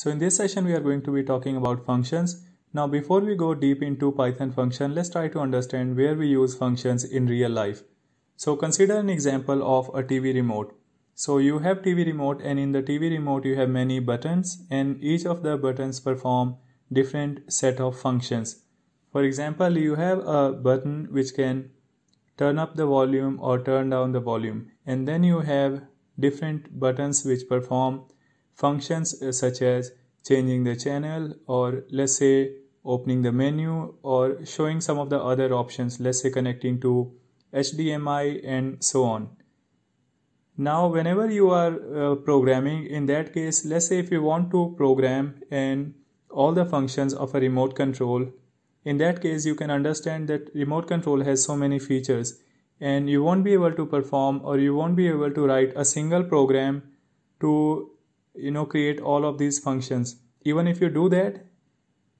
So in this session, we are going to be talking about functions. Now, before we go deep into Python function, let's try to understand where we use functions in real life. So consider an example of a TV remote. So you have TV remote and in the TV remote, you have many buttons and each of the buttons perform different set of functions. For example, you have a button which can turn up the volume or turn down the volume and then you have different buttons which perform functions uh, such as changing the channel or let's say opening the menu or showing some of the other options let's say connecting to HDMI and so on now whenever you are uh, programming in that case let's say if you want to program and all the functions of a remote control in that case you can understand that remote control has so many features and you won't be able to perform or you won't be able to write a single program to you know create all of these functions even if you do that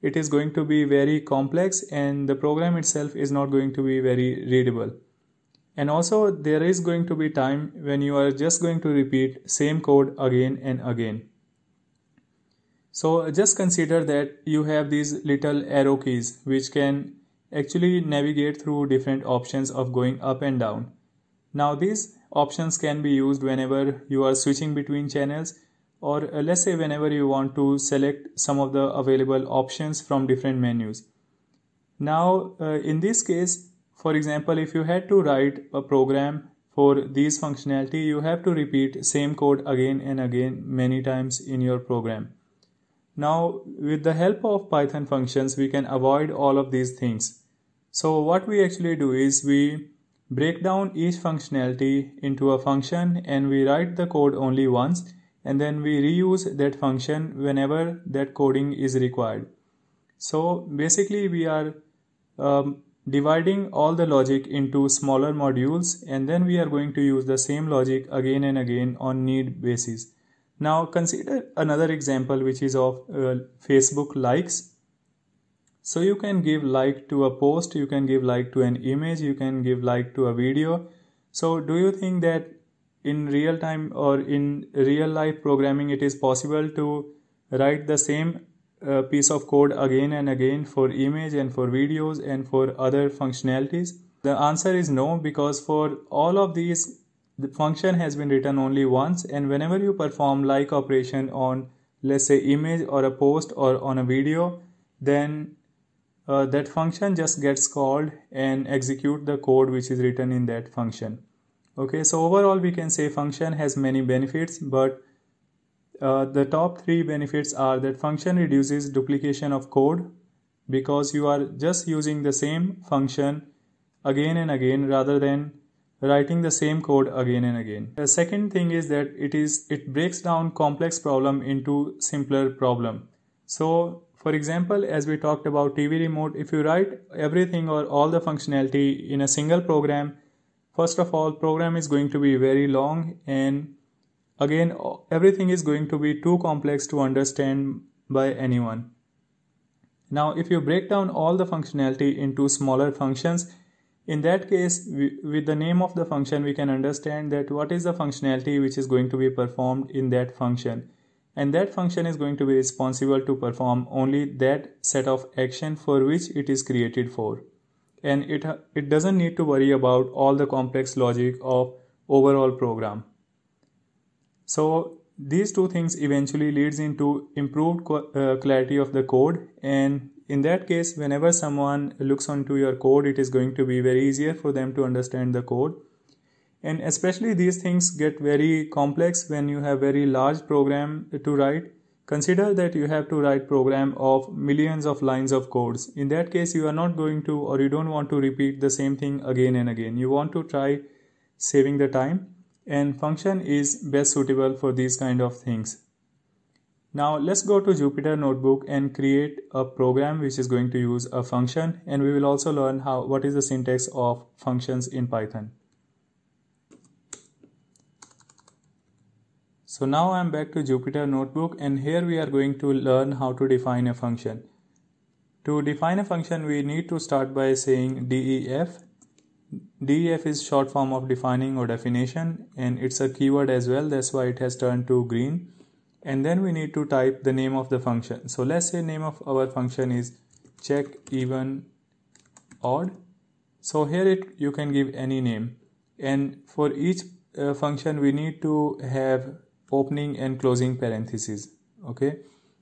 it is going to be very complex and the program itself is not going to be very readable and also there is going to be time when you are just going to repeat same code again and again so just consider that you have these little arrow keys which can actually navigate through different options of going up and down now these options can be used whenever you are switching between channels or uh, let's say whenever you want to select some of the available options from different menus. Now uh, in this case, for example, if you had to write a program for these functionality, you have to repeat same code again and again many times in your program. Now with the help of Python functions, we can avoid all of these things. So what we actually do is we break down each functionality into a function and we write the code only once and then we reuse that function whenever that coding is required. So basically we are um, dividing all the logic into smaller modules and then we are going to use the same logic again and again on need basis. Now consider another example which is of uh, Facebook likes. So you can give like to a post, you can give like to an image, you can give like to a video. So do you think that in real time or in real life programming it is possible to write the same uh, piece of code again and again for image and for videos and for other functionalities the answer is no because for all of these the function has been written only once and whenever you perform like operation on let's say image or a post or on a video then uh, that function just gets called and execute the code which is written in that function okay so overall we can say function has many benefits but uh, the top three benefits are that function reduces duplication of code because you are just using the same function again and again rather than writing the same code again and again the second thing is that it is it breaks down complex problem into simpler problem so for example as we talked about tv remote if you write everything or all the functionality in a single program first of all program is going to be very long and again everything is going to be too complex to understand by anyone now if you break down all the functionality into smaller functions in that case we, with the name of the function we can understand that what is the functionality which is going to be performed in that function and that function is going to be responsible to perform only that set of action for which it is created for and it, it doesn't need to worry about all the complex logic of overall program. So these two things eventually leads into improved uh, clarity of the code and in that case whenever someone looks onto your code it is going to be very easier for them to understand the code and especially these things get very complex when you have very large program to write Consider that you have to write program of millions of lines of codes. In that case, you are not going to or you don't want to repeat the same thing again and again. You want to try saving the time and function is best suitable for these kind of things. Now let's go to Jupyter Notebook and create a program which is going to use a function and we will also learn how what is the syntax of functions in Python. So now I'm back to Jupyter Notebook and here we are going to learn how to define a function. To define a function we need to start by saying def. def is short form of defining or definition and it's a keyword as well that's why it has turned to green. And then we need to type the name of the function. So let's say name of our function is check even odd. So here it you can give any name and for each uh, function we need to have opening and closing parentheses okay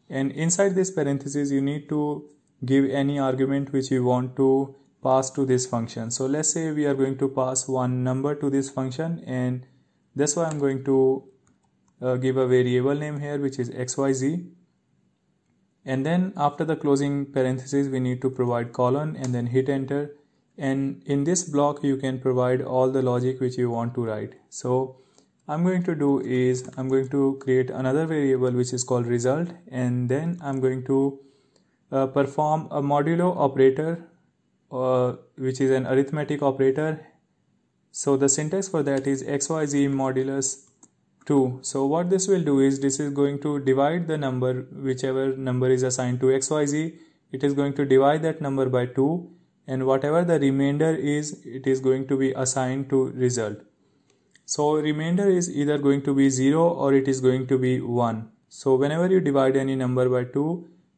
and inside this parentheses you need to give any argument which you want to pass to this function so let's say we are going to pass one number to this function and that's why I'm going to uh, give a variable name here which is xyz and then after the closing parenthesis we need to provide colon and then hit enter and in this block you can provide all the logic which you want to write so I'm going to do is I'm going to create another variable which is called result and then I'm going to uh, perform a modulo operator uh, which is an arithmetic operator so the syntax for that is xyz modulus 2 so what this will do is this is going to divide the number whichever number is assigned to xyz it is going to divide that number by 2 and whatever the remainder is it is going to be assigned to result so remainder is either going to be 0 or it is going to be 1. So whenever you divide any number by 2,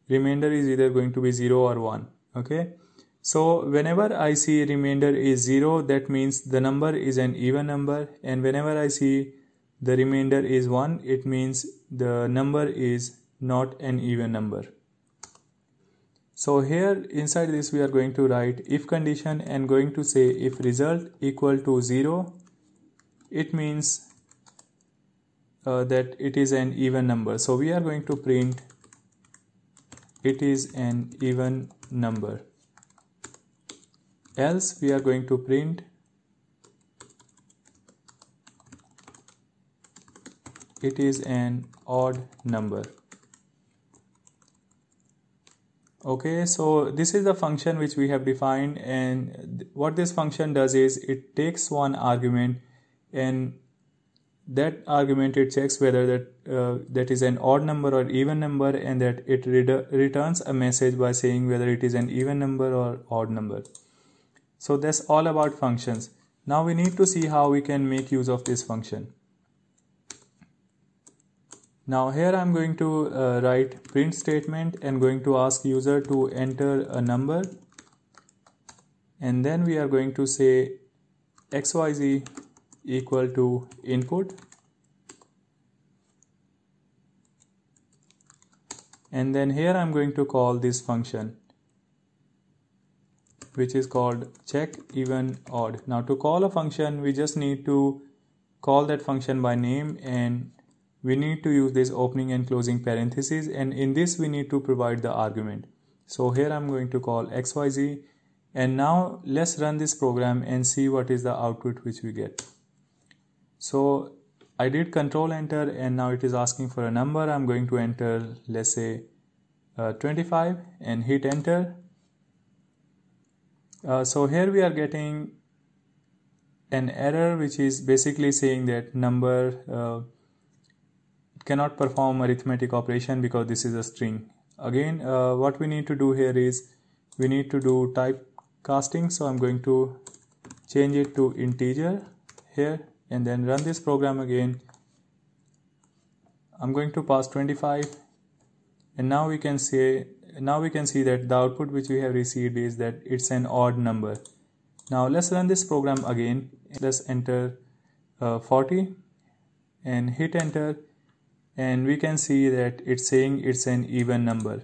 remainder is either going to be 0 or 1. Okay. So whenever I see remainder is 0, that means the number is an even number. And whenever I see the remainder is 1, it means the number is not an even number. So here inside this we are going to write if condition and going to say if result equal to 0 it means uh, that it is an even number so we are going to print it is an even number else we are going to print it is an odd number okay so this is the function which we have defined and what this function does is it takes one argument and that argument it checks whether that uh, that is an odd number or even number and that it re- returns a message by saying whether it is an even number or odd number so that's all about functions now we need to see how we can make use of this function now here i'm going to uh, write print statement and going to ask user to enter a number and then we are going to say xyz equal to input and then here I'm going to call this function which is called check even odd now to call a function we just need to call that function by name and we need to use this opening and closing parentheses and in this we need to provide the argument so here I'm going to call xyz and now let's run this program and see what is the output which we get so I did control enter and now it is asking for a number I'm going to enter let's say uh, 25 and hit enter uh, so here we are getting an error which is basically saying that number uh, cannot perform arithmetic operation because this is a string again uh, what we need to do here is we need to do type casting so I'm going to change it to integer here and then run this program again I'm going to pass 25 and now we can say now we can see that the output which we have received is that it's an odd number now let's run this program again let's enter uh, 40 and hit enter and we can see that it's saying it's an even number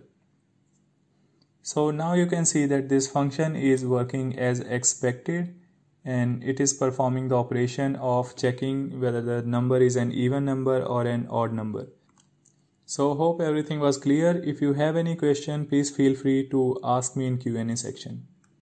so now you can see that this function is working as expected and it is performing the operation of checking whether the number is an even number or an odd number. So hope everything was clear. If you have any question, please feel free to ask me in Q&A section.